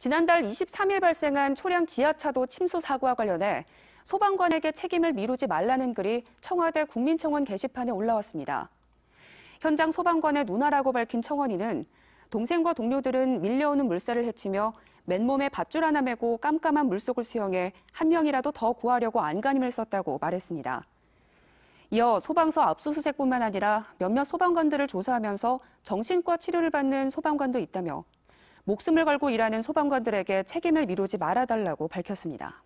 지난달 23일 발생한 초량 지하차도 침수 사고와 관련해 소방관에게 책임을 미루지 말라는 글이 청와대 국민청원 게시판에 올라왔습니다. 현장 소방관의 누나라고 밝힌 청원인은 동생과 동료들은 밀려오는 물살을 헤치며 맨몸에 밧줄 하나 메고 깜깜한 물속을 수영해 한 명이라도 더 구하려고 안간힘을 썼다고 말했습니다. 이어 소방서 압수수색뿐만 아니라 몇몇 소방관들을 조사하면서 정신과 치료를 받는 소방관도 있다며 목숨을 걸고 일하는 소방관들에게 책임을 미루지 말아달라고 밝혔습니다.